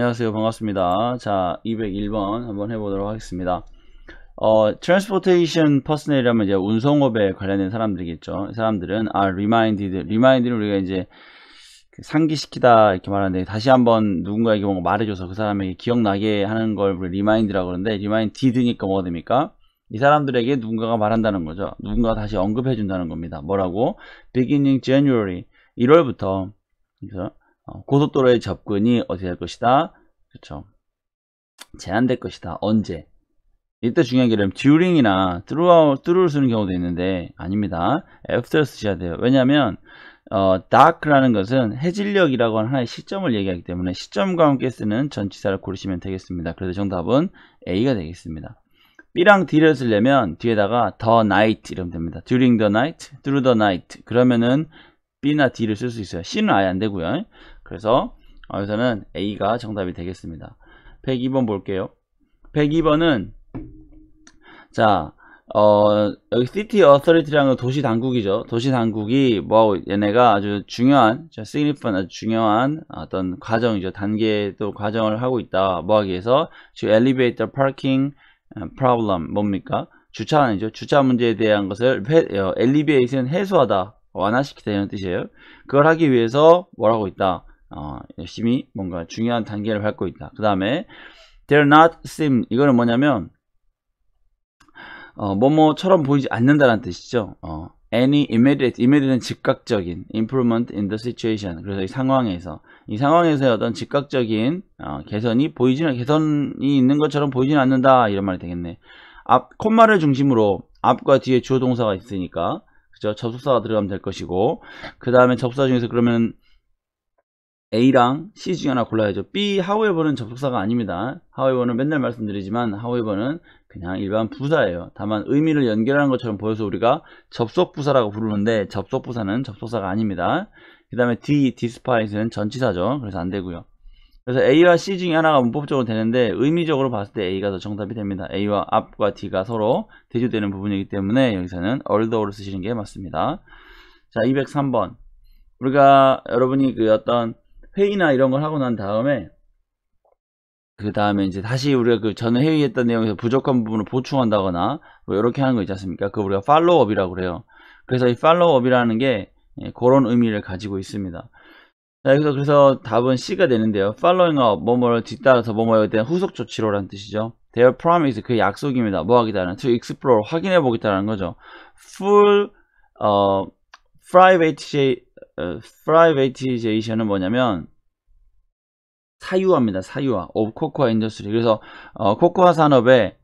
안녕하세요. 반갑습니다. 자, 201번 한번 해보도록 하겠습니다. 어, transportation personnel이라면 이제 운송업에 관련된 사람들이겠죠. 사람들은 are 아, reminded, reminded는 우리가 이제 그 상기시키다 이렇게 말하는데 다시 한번 누군가에게 뭔가 말해줘서 그 사람에게 기억나게 하는 걸리 remind라고 그러는데 reminded니까 뭐가 됩니까? 이 사람들에게 누군가가 말한다는 거죠. 누군가가 다시 언급해 준다는 겁니다. 뭐라고? beginning January 1월부터 그래서 어, 고속도로의 접근이 어떻게 될 것이다? 그렇죠. 제한될 것이다. 언제? 이때 중요한 게 뭐냐면 during이나 throughout, through를 쓰는 경우도 있는데 아닙니다. a f t e r 쓰셔야 돼요. 왜냐하면 어, dark라는 것은 해질력이라고 하는 하나의 시점을 얘기하기 때문에 시점과 함께 쓰는 전치사를 고르시면 되겠습니다. 그래서 정답은 A가 되겠습니다. B랑 D를 쓰려면 뒤에다가 the night 이러면 됩니다. during the night, through the night 그러면은 B나 D를 쓸 수 있어요. C는 아예 안 되고요. 그래서 여기서는 A가 정답이 되겠습니다. 102번 볼게요. 102번은 자 어, 여기 City t a u h o r i t y 라는 도시 당국이죠. 도시 당국이 뭐 얘네가 아주 중요한, 시그니펀 아주 중요한 어떤 과정이죠. 단계도 과정을 하고 있다. 뭐 하기 위해서 지금 엘리베이터 파킹 프로블 m 뭡니까? 주차 아니죠. 주차 문제에 대한 것을 엘리베이션 어, 해소하다, 완화시키다 이런 뜻이에요. 그걸 하기 위해서 뭘 하고 있다? 어, 열심히 뭔가 중요한 단계를 밟고 있다. 그 다음에 they're not seem 이거는 뭐냐면 어, 뭐뭐처럼 보이지 않는다라는 뜻이죠. 어, any immediate, immediate는 즉각적인 improvement in the situation. 그래서 이 상황에서 이 상황에서의 어떤 즉각적인 어, 개선이 보이지는 개선이 있는 것처럼 보이지는 않는다 이런 말이 되겠네. 앞 콤마를 중심으로 앞과 뒤에 주어 동사가 있으니까 그죠 접속사가 들어가면 될 것이고 그 다음에 접속사 중에서 그러면 A랑 C 중에 하나 골라야죠. B, however는 접속사가 아닙니다. however는 맨날 말씀드리지만 however는 그냥 일반 부사예요. 다만 의미를 연결하는 것처럼 보여서 우리가 접속부사라고 부르는데 접속부사는 접속사가 아닙니다. 그 다음에 D, despite는 전치사죠. 그래서 안되고요. 그래서 A와 C 중에 하나가 문법적으로 되는데 의미적으로 봤을 때 A가 더 정답이 됩니다. A와 앞과 D가 서로 대조되는 부분이기 때문에 여기서는 although를 쓰시는 게 맞습니다. 자, 203번 우리가 여러분이 그 어떤 회의나 이런 걸 하고 난 다음에 그 다음에 이제 다시 우리가 그 전에 회의했던 내용에서 부족한 부분을 보충한다거나 뭐 이렇게 하는 거 있지 않습니까? 그 우리가 팔로우업이라고 그래요. 그래서 이 팔로우업이라는 게 예, 그런 의미를 가지고 있습니다. 자, 여기서 그래서 답은 C가 되는데요. following up, 뭐뭐를 뒤따라서 뭐뭐에 대한 후속 조치로라는 뜻이죠. their promise, 그 약속입니다. 뭐 하겠다는, to explore, 확인해 보겠다는 거죠. full, 어, private, 프라이베이티제이션은 어, 뭐냐면 사유화입니다. 사유화. 오브 코코아 인더스트리. 그래서 어, 코코아 산업의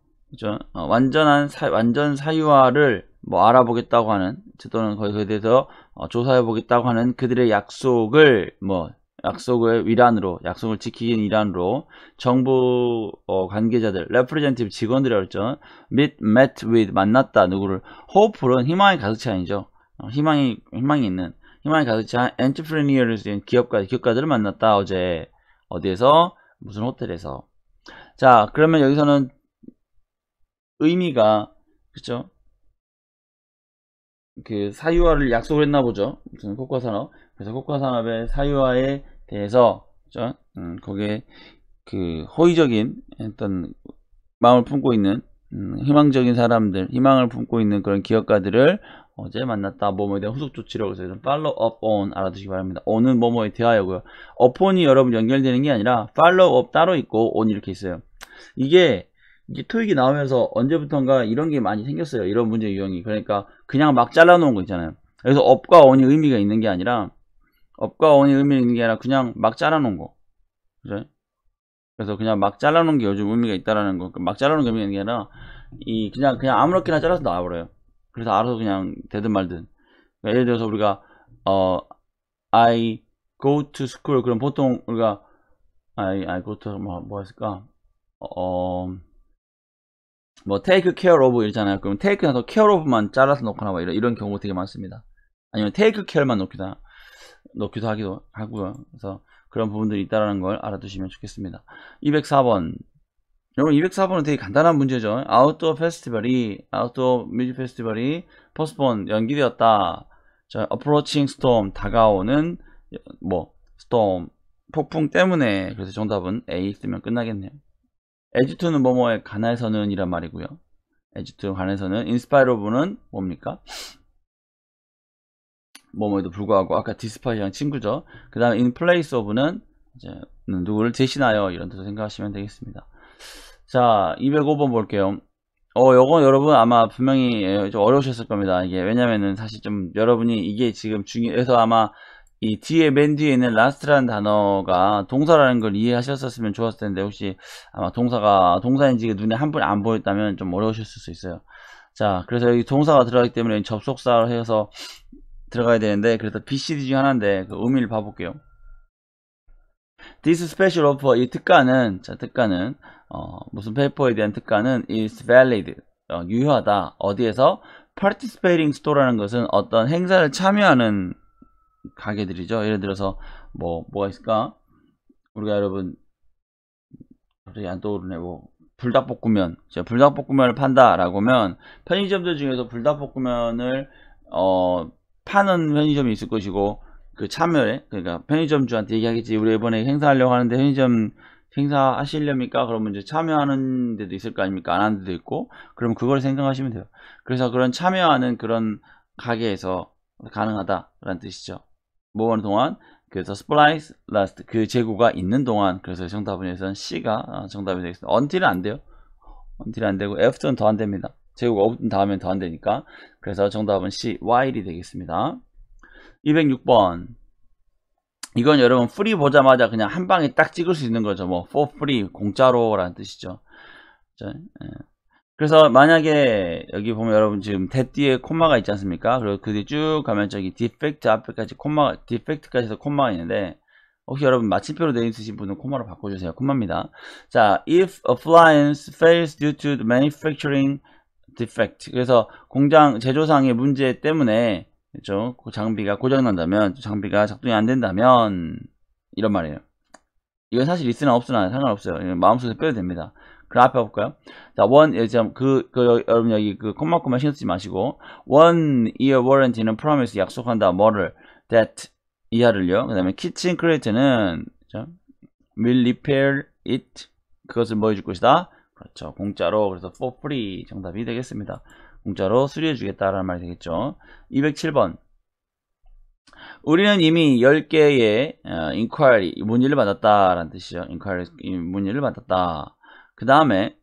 어, 완전한 사, 완전 사유화를 뭐 알아보겠다고 하는 또는 거기에 대해서 어, 조사해 보겠다고 하는 그들의 약속을 뭐약속의 위란으로 약속을 지키긴 일환으로 정부 어, 관계자들 레프리젠티브 직원들이 그랬죠 meet met with 만났다 누구를 호프는 희망의 가득 찬이죠 어, 희망이 희망이 있는 희망의 가득 찬 엔트프레니어를 된 기업가, 기업가들을 만났다. 어제 어디에서 무슨 호텔에서. 자, 그러면 여기서는 의미가 그쵸그 사유화를 약속을 했나 보죠. 무슨 코코 산업. 그래서 코코 산업의 사유화에 대해서 그렇 음, 거기에 그 호의적인 어떤 마음을 품고 있는 음, 희망적인 사람들, 희망을 품고 있는 그런 기업가들을 어제 만났다 뭐뭐에 대한 후속 조치라고 해서 이런 팔로우업 on 알아두시기 바랍니다. on은 뭐뭐에 대하여고요. upon이 여러분 연결되는 게 아니라 팔로우업 따로 있고 on 이렇게 있어요. 이게 이제 토익이 나오면서 언제부턴가 이런 게 많이 생겼어요. 이런 문제 유형이. 그러니까 그냥 막 잘라놓은 거 있잖아요. 그래서 업과 on이 의미가 있는 게 아니라 업과 on이 의미가 있는 게 아니라 그냥 막 잘라놓은 거. 그죠? 그래서 그냥 막 잘라놓은 게 요즘 의미가 있다라는 거. 그 막 잘라놓은 게 의미가 있는 게 아니라 이 그냥 그냥 아무렇게나 잘라서 나와버려요. 그래서 알아서 그냥 되든 말든 그러니까 예를 들어서 우리가 어 I go to school 그럼 보통 우리가 I, I go to 뭐, 어, 어, 뭐 했을까 어뭐 take care of 이잖아요 그럼 take 나서 care of만 잘라서 넣거나 뭐 이런, 이런 경우가 되게 많습니다 아니면 take care만 넣기도, 하, 넣기도 하기도 하고요 그래서 그런 부분들이 있다는 라걸 알아두시면 좋겠습니다 204번 여러분 204번은 되게 간단한 문제죠. 아웃도어 페스티벌이 아웃도어 뮤직 페스티벌이 포스폰 연기되었다. 자, approaching storm 다가오는 뭐 storm 폭풍 때문에 그래서 정답은 A 쓰면 끝나겠네요. 에지 g 는 뭐뭐에 관해서는 이란 말이고요. 에지 g e 관해서는 inspire of는 뭡니까? 뭐뭐에도 불구하고 아까 디스파이랑 친구죠. 그 다음에 in place of는 이제 누구를 대신하여 이런 뜻으 생각하시면 되겠습니다. 자 205번 볼게요 어 요건 여러분 아마 분명히 예, 좀 어려우셨을 겁니다 이게 왜냐면은 사실 좀 여러분이 이게 지금 중에서 아마 이 뒤에 맨 뒤에 있는 라스트라는 단어가 동사라는 걸 이해하셨었으면 좋았을 텐데 혹시 아마 동사가 동사인지 눈에 한 번 안 보였다면 좀 어려우셨을 수 있어요 자 그래서 여기 동사가 들어가기 때문에 접속사로 해서 들어가야 되는데 그래서 BCD 중 하나인데 그 의미를 봐볼게요 This special offer 이 특가는 자 특가는 어, 무슨 페이퍼에 대한 특가는 is valid 어, 유효하다 어디에서 participating store라는 것은 어떤 행사를 참여하는 가게들이죠 예를 들어서 뭐 뭐가 있을까 우리가 여러분 갑자기 안 떠오르네 뭐 불닭볶음면 제가 불닭볶음면을 판다 라고 하면 편의점들 중에서 불닭볶음면을 어, 파는 편의점이 있을 것이고 그 참여에 그러니까 편의점주한테 얘기하겠지 우리 이번에 행사하려고 하는데 편의점 행사하시려니까 그러면 이제 참여하는 데도 있을 거 아닙니까? 안 하는 데도 있고 그럼 그걸 생각하시면 돼요. 그래서 그런 참여하는 그런 가게에서 가능하다라는 뜻이죠. 모으는 동안 그래서 splice last 그 재고가 있는 동안 그래서 정답은 여기 C가 어, 정답이 되겠습니다. until은 안 돼요. until은 안 되고 after는 더 안 됩니다. 재고가 없던 다음엔 더안 되니까 그래서 정답은 C while이 되겠습니다. 206번 이건 여러분 프리 보자마자 그냥 한 방에 딱 찍을 수 있는 거죠. 뭐 for free 공짜로 라는 뜻이죠. 예. 그래서 만약에 여기 보면 여러분 지금 대 뒤에 콤마가 있지 않습니까? 그리고 그 뒤 쭉 가면 저기 디펙트 앞에까지 콤마 디펙트까지 해서 콤마가 있는데 혹시 여러분 마침표로 되어 있으신 분은 콤마로 바꿔주세요. 콤마입니다. 자, if appliance fails due to manufacturing defect. 그래서 공장 제조상의 문제 때문에 그죠그 장비가 고장 난다면 장비가 작동이 안 된다면 이런 말이에요. 이건 사실 있으나 없으나 상관없어요. 마음속에 서 빼도 됩니다. 그 앞에 볼까요? 자, 원예 그, 그 여러분 여기 그 콤마콤마 신경 쓰지 마시고 one year warranty는 promise 약속한다 뭐를 that 이하를요. 그다음에 kitchen crate는 그렇죠? will repair it 그것을 뭐 해줄 것이다. 그렇죠. 공짜로 그래서 for free 정답이 되겠습니다. 공짜로 수리해주겠다라는 말이 되겠죠. 207번 우리는 이미 10개의 인콰이리 어, 문의를 받았다라는 뜻이죠. 인콰이리 문의를 받았다. 그 다음에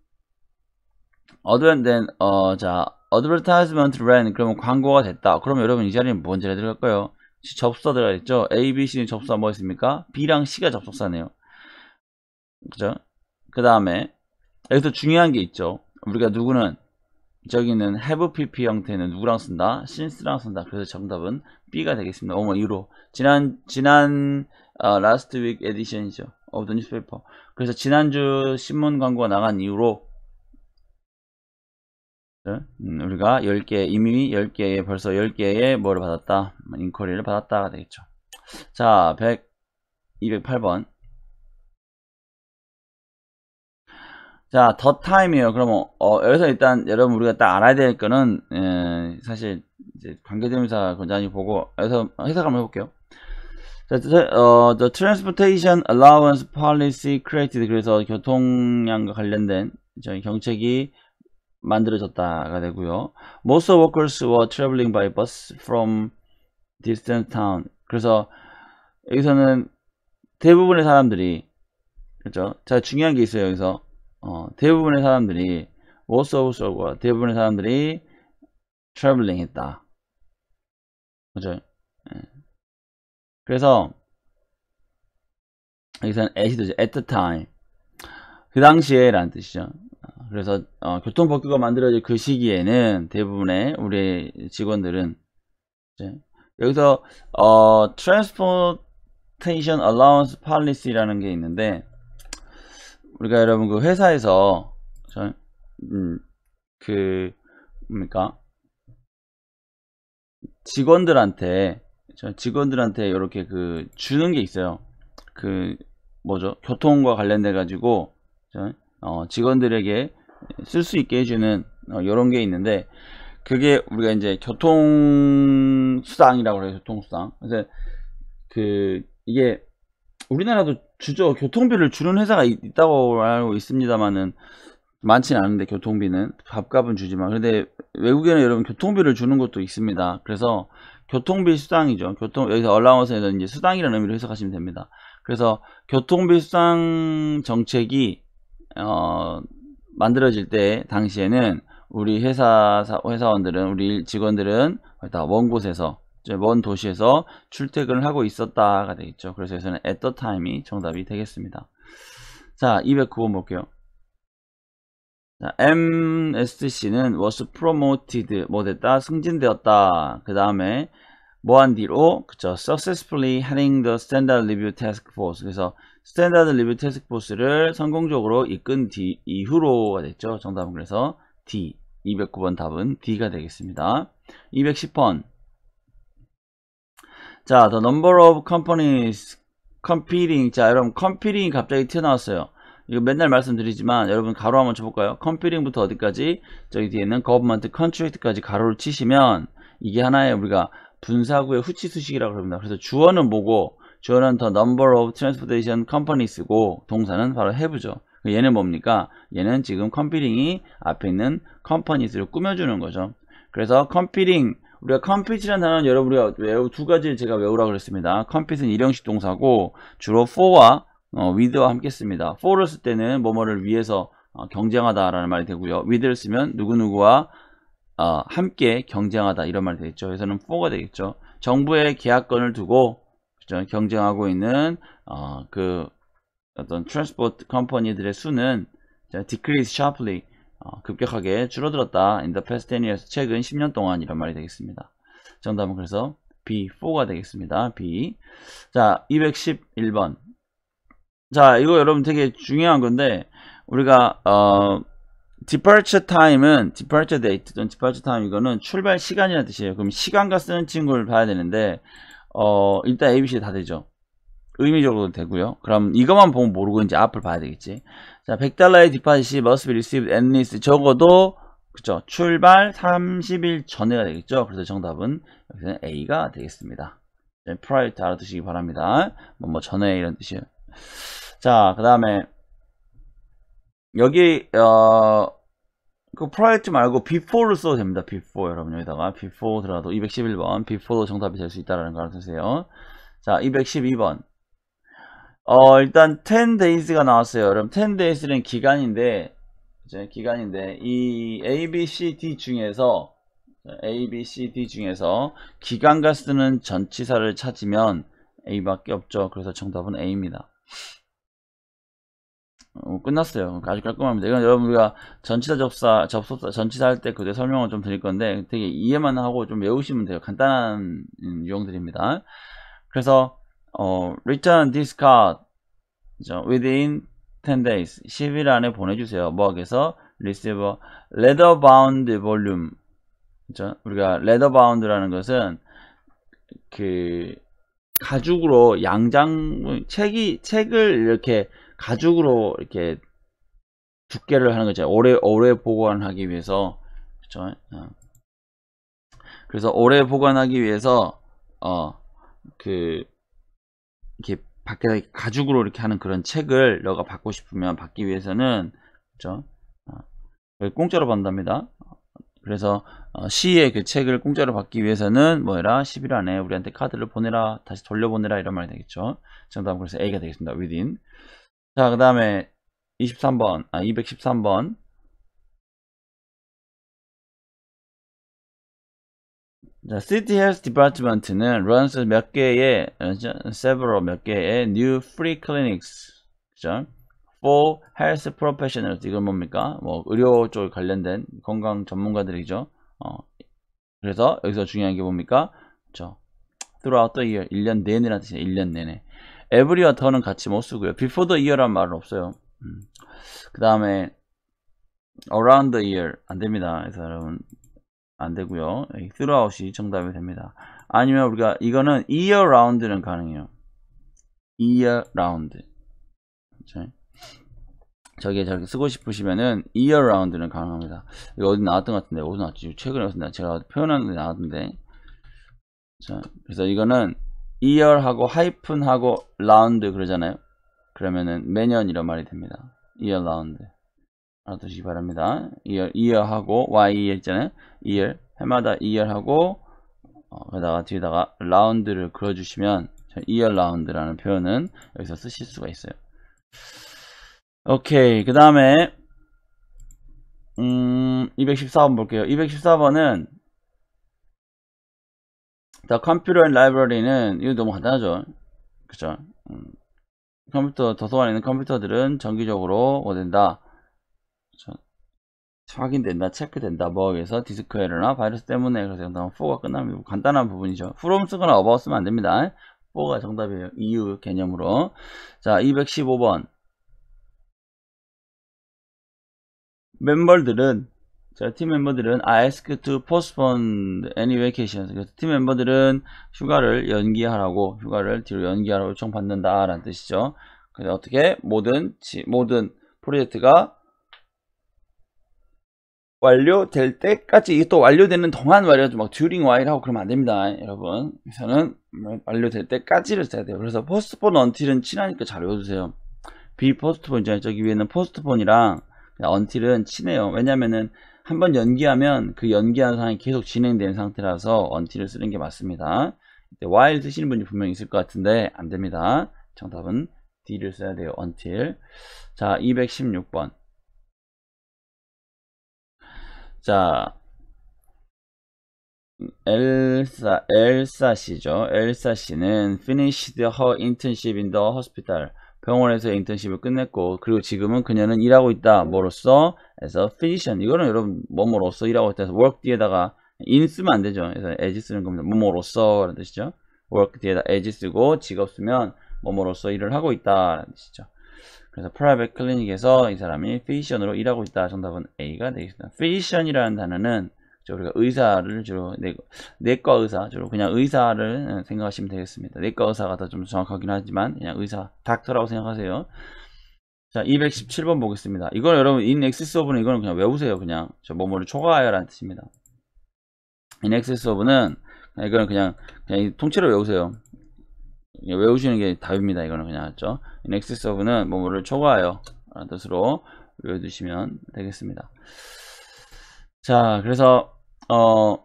어드밴덴 어자 advertisement ran 그러면 광고가 됐다. 그럼 여러분 이 자리는 뭔지리 들어갈까요? 접수사 들어가겠죠. A, B, C는 접수사 뭐였습니까? B랑 C가 접속사네요. 그죠? 그 다음에 여기서 중요한 게 있죠. 우리가 누구는 저기는 have pp 형태는 누구랑 쓴다? 신스랑 쓴다. 그래서 정답은 B가 되겠습니다. 어머 유로 지난 지난 어, last week edition이죠. of the newspaper. 그래서 지난주 신문 광고가 나간 이후로 네? 음, 우리가 10개 이미 10개의 벌써 10개의 뭐를 받았다 인쿼리를 받았다가 되겠죠 자 100, 208번 자, 더 타임이에요. 그러면 어, 어, 여기서 일단 여러분 우리가 딱 알아야 될 거는 에, 예, 사실 이제 관계대명사 권장이 보고 여기서 해석 한번 해볼게요. 자, 어, the transportation allowance policy created 그래서 교통량과 관련된 저희 경책이 만들어졌다가 되고요. Most workers were traveling by bus from distant town. 그래서 여기서는 대부분의 사람들이 그렇죠. 자 중요한 게 있어요 여기서 어, 대부분의 사람들이 most of 서브 대부분의 사람들이 traveling 했다. 그죠? 예. 그래서 여기서는 at이죠. at the time. 그 당시에 라는 뜻이죠. 어, 그래서 어, 교통법규가 만들어질 그 시기에는 대부분의 우리 직원들은 이제 여기서 어, Transportation Allowance Policy라는 게 있는데 우리가 여러분 그 회사에서 저, 음, 그 뭡니까 직원들한테 저 직원들한테 이렇게 그 주는 게 있어요. 그 뭐죠 교통과 관련돼 가지고 어, 직원들에게 쓸 수 있게 해주는 이런 어, 게 있는데 그게 우리가 이제 교통수당이라고 그래요 교통수당 그래서 그 이게 우리나라도 주죠. 교통비를 주는 회사가 있다고 알고 있습니다만은 많지는 않은데 교통비는 밥값은 주지만 그런데 외국에는 여러분 교통비를 주는 것도 있습니다. 그래서 교통비 수당이죠. 교통 여기서 얼라운스에서 이제 수당이라는 의미로 해석하시면 됩니다. 그래서 교통비 수당 정책이 어, 만들어질 때 당시에는 우리 회사 회사원들은 우리 직원들은 일단 먼 곳에서 먼 도시에서 출퇴근을 하고 있었다가 되겠죠. 그래서 여기서는 at the time이 정답이 되겠습니다. 자, 209번 볼게요. 자, MSTC는 was promoted, 뭐 됐다, 승진되었다. 그 다음에 뭐 한 뒤로, 그쵸, successfully heading the standard review task force. 그래서 standard review task force를 성공적으로 이끈 뒤, 이후로가 됐죠. 정답은 그래서 D. 209번 답은 D가 되겠습니다. 210번. 자, the number of companies competing. 자, 여러분, competing 갑자기 튀어나왔어요. 이거 맨날 말씀드리지만 여러분 가로 한번 쳐볼까요? 컴퓨팅부터 어디까지? 저기 뒤에 있는 government contract까지 가로를 치시면 이게 하나의 우리가 분사구의 후치 수식이라고 합니다. 그래서 주어는 뭐고 주어는 the number of transportation companies고 동사는 바로 have죠. 그 얘는 뭡니까? 얘는 지금 컴퓨팅이 앞에 있는 companies를 꾸며주는 거죠. 그래서 컴퓨팅 우리가 컴핏이라는 단어는 여러분이 외우 두 가지를 제가 외우라 그랬습니다. 컴핏는 일형식 동사고 주로 for와 어, with와 함께 씁니다. for를 쓸 때는 뭐뭐를 위해서 어, 경쟁하다라는 말이 되고요. with를 쓰면 누구누구와 어, 함께 경쟁하다 이런 말이 되겠죠. 그래서는 for가 되겠죠. 정부의 계약권을 두고 그죠 경쟁하고 있는 어, 그 어떤 트랜스포트 컴퍼니들의 수는 decrease sharply 어, 급격하게 줄어들었다. In the past 10 years. 최근 10년 동안 이런 말이 되겠습니다. 정답은 그래서 B4가 되겠습니다. B. 자, 211번. 자, 이거 여러분 되게 중요한 건데, 우리가, 어, departure time은, departure date 또는 departure time 이거는 출발 시간이라는 뜻이에요. 그럼 시간과 쓰는 친구를 봐야 되는데, 어, 일단 ABC 다 되죠. 의미적으로도 되고요. 그럼 이것만 보면 모르고 이제 앞을 봐야 되겠지. 자, 100달러의 디파짓이 must be received at least 적어도 그쵸 출발 30일 전에가 되겠죠. 그래서 정답은 여기서는 A가 되겠습니다. 프라이트 네, 알아두시기 바랍니다. 뭐, 뭐 전에 이런 뜻이에요. 자, 그 다음에 여기 어, 그 p r i o 말고 비포를 써도 됩니다. 비포 여러분 여기다가 비포 들어가도 211번 비포도 정답이 될 수 있다라는 거 알아두세요. 자, 212번 어, 일단 10 days가 나왔어요. 여러분, 10 days는 기간인데, 기간인데, 이 A, B, C, D 중에서, A, B, C, D 중에서 기간과 쓰는 전치사를 찾으면 A밖에 없죠. 그래서 정답은 A입니다. 어, 끝났어요. 아주 깔끔합니다. 이건 여러분 우리가 전치사 접사, 접속사, 전치사 할 때 그때 설명을 좀 드릴 건데 되게 이해만 하고 좀 외우시면 돼요. 간단한 음, 유형들입니다. 그래서 어, return this card within 10 days 10일 안에 보내주세요 뭐하게서 receiver leather bound volume 그쵸? 우리가 leather bound라는 것은 그 가죽으로 양장 책이 책을 이렇게 가죽으로 이렇게 두께를 하는 거죠 오래 오래 보관하기 위해서 그쵸? 어. 그래서 오래 보관하기 위해서 어그 이렇게 밖에다 가죽으로 이렇게 하는 그런 책을 너가 받고 싶으면 받기 위해서는 그죠? 어, 공짜로 받는답니다. 그래서 어, 시의 그 책을 공짜로 받기 위해서는 뭐해라 10일 안에 우리한테 카드를 보내라 다시 돌려보내라 이런 말이 되겠죠. 정답은 그래서 A가 되겠습니다. within. 자, 그 다음에 23번, 아, 213번. 자, City Health Department는 runs 몇 개의 several 몇 개의 new free clinics 그죠? for health professionals 이건 뭡니까? 뭐 의료 쪽 관련된 건강 전문가들이죠. 어, 그래서 여기서 중요한 게 뭡니까? 그죠? throughout the year 1년 내내라는 뜻이에요. 1년 내내. every w 더는 같이 못 쓰고요. before the year란 말은 없어요. 음. 그 다음에 around the year 안 됩니다. 그래서 여러분 안 되고요. throughout이 정답이 됩니다. 아니면 우리가 이거는 year round는 가능해요. year round. 그렇죠? 저렇게 쓰고 싶으시면은 year round는 가능합니다. 이거 어디 나왔던 것 같은데 어디 나왔지? 최근에 나왔습니 제가 표현한 게나왔던데 자, 그래서 이거는 year하고 하이픈하고 round 그러잖아요. 그러면은 매년 이런 말이 됩니다. year round. 알아두시기 바랍니다. 이열 이열하고 y 이열 e 있잖아요. 이열 해마다 이열하고 어, 그다가 뒤에다가 라운드를 그려주시면 이열 라운드라는 표현은 여기서 쓰실 수가 있어요. 오케이 그 다음에 음 214번 볼게요. 214번은 The Computer Library는 이거 너무 간단하죠. 그죠? 음, 컴퓨터 도서관에 있는 컴퓨터들은 정기적으로 뭐 된다. 전, 그렇죠. 확인된다, 체크된다, 뭐, 해서 디스크 에러나 바이러스 때문에, 그래서 정답은 4가 끝납니다. 간단한 부분이죠. from 쓰거나 about 쓰면 안 됩니다. 4가 정답이에요. 이유 개념으로. 자, 215번. 멤버들은 자, 팀 멤버들은 I ask to postpone any v a c a t i o n 그래서 팀 멤버들은 휴가를 연기하라고, 휴가를 뒤로 연기하라고 요청받는다라는 뜻이죠. 그래서 어떻게 모든, 모든 프로젝트가 완료될 때까지 이게 또 완료되는 동안 말이죠. 막 during while 하고 그러면 안 됩니다. 여러분. 그래서는 완료될 때까지를 써야 돼요. 그래서 postpone until은 친하니까 잘외워주세요 be postpone 있잖아요. 저기 위에는 postpone이랑 until은 친해요. 왜냐면은 한번 연기하면 그 연기한 상황이 계속 진행된 상태라서 until을 쓰는 게 맞습니다. 이때 while 쓰시는 분이 분명히 있을 것 같은데 안 됩니다. 정답은 D를 써야 돼요. until. 자, 216번. 자, 엘사, 엘사 씨죠. 엘사 씨는 finished her internship in the hospital. 병원에서 인턴십을 끝냈고 그리고 지금은 그녀는 일하고 있다 뭐로써 해서 physician 이거는 여러분 뭐뭐로써 일하고 있다 해서 work 뒤에다가 in 쓰면 안 되죠 그래서 as 쓰는 겁니다 뭐뭐로써 라는 뜻이죠 work 뒤에다 as 쓰고 직업 쓰면 뭐뭐로써 일을 하고 있다 라는 뜻이죠 그래서 프라이빗 클리닉에서 이 사람이 피션으로 일하고 있다. 정답은 A가 되겠습니다. 피션이라는 단어는 우리가 의사를 주로 내, 과 의사 주로 그냥 의사를 어, 생각하시면 되겠습니다. 내과 의사가 더 좀 정확하긴 하지만 그냥 의사 닥터라고 생각하세요. 자 217번 보겠습니다. 이건 여러분 in excess of는 이거 그냥 외우세요. 그냥 저 뭐뭐를 초과하여라는 뜻입니다. in excess of는 이거 그냥, 그냥 통째로 외우세요. 외우시는 게 답입니다. 이거는 그냥 맞죠? in e x c s s o 는 뭐뭐를 초과하여 라는 뜻으로 외워두시면 되겠습니다. 자, 그래서 어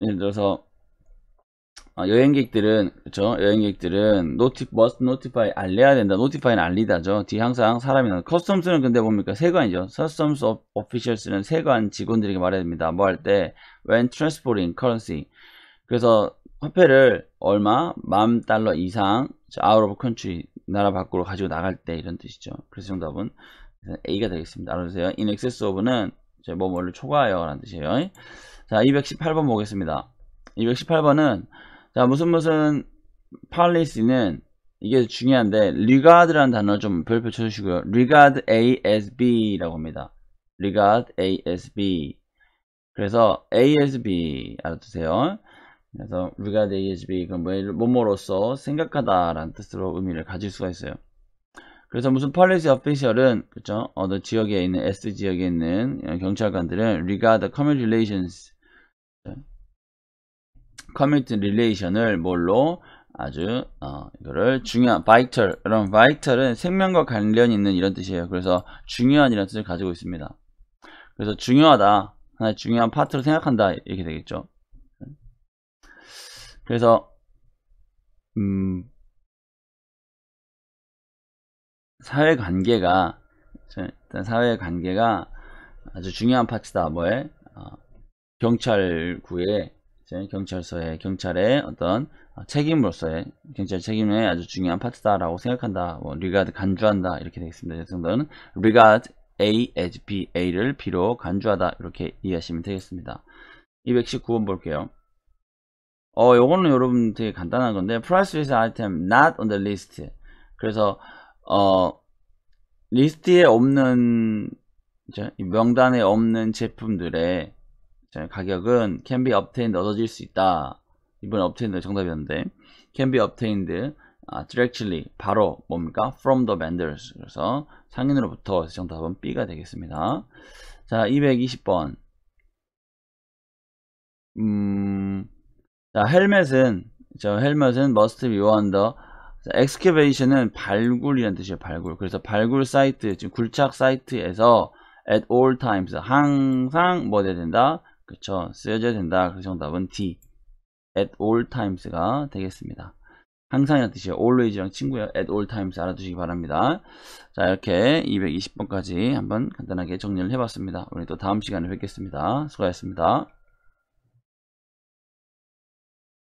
예를 들어서 어, 여행객들은 그렇죠 여행객들은 노티 머스 노티파이 알려야 된다 노티파이는 알리다죠 뒤 항상 사람이 나 커스텀스는 근데 뭡니까 세관이죠 커스텀스 오피셜스는 세관 직원들에게 말해야 됩니다 뭐 할 때 when transporting currency 그래서 화폐를 얼마 만 달러 이상 out of country 나라 밖으로 가지고 나갈 때 이런 뜻이죠 그래서 정답은 A가 되겠습니다 알아주세요 in excess of는 뭐뭐를 초과하여 라는 뜻이에요 자 218번 보겠습니다 218번은 자 무슨 무슨 policy는 이게 중요한데 regard라는 단어 좀 별표 쳐주시고요. regard A as B라고 합니다. regard A as B 그래서 A as B 알아두세요. 그래서 regard A as B 그건 뭐, 뭐뭐로서 생각하다라는 뜻으로 의미를 가질 수가 있어요. 그래서 무슨 policy official은 그쵸? 어느 지역에 있는 S 지역에 있는 경찰관들은 regard c o m m u n relations 커뮤니티 릴레이션을 뭘로 아주 어, 이거를 중요한 vital 이런 vital은 생명과 관련 있는 이런 뜻이에요. 그래서 중요한 이런 뜻을 가지고 있습니다. 그래서 중요하다 하나의 중요한 파트로 생각한다 이렇게 되겠죠. 그래서 음, 사회 관계가 일단 사회 관계가 아주 중요한 파트다. 뭐에 어, 경찰구에 경찰서의 경찰의 어떤 책임으로서의 경찰 책임의 아주 중요한 파트다라고 생각한다. 뭐 r e g 간주한다 이렇게 되겠습니다. 이 정도는 리가드 a A s B, A를 B로 간주하다 이렇게 이해하시면 되겠습니다. 219번 볼게요. 어, 요거는 여러분 되게 간단한 건데 price list item not on the list. 그래서 어 리스트에 없는 명단에 없는 제품들의 가격은 can be obtained 얻어질 수 있다. 이번에 obtained 정답이었는데 can be obtained 아, directly 바로 뭡니까? from the vendors 그래서 상인으로부터 정답은 B가 되겠습니다. 자 220번 음, 자 헬멧은 저 헬멧은 must be on the excavation은 발굴이란 뜻이에요. 발굴. 그래서 발굴 사이트, 즉 굴착 사이트에서 at all times 항상 뭐 돼야 된다? 그쵸 쓰여져야 된다 그 정답은 D at all times가 되겠습니다 항상이라는 뜻이에요 always랑 친구예요 at all times 알아두시기 바랍니다 자 이렇게 220번까지 한번 간단하게 정리를 해봤습니다 우리 또 다음 시간에 뵙겠습니다 수고하셨습니다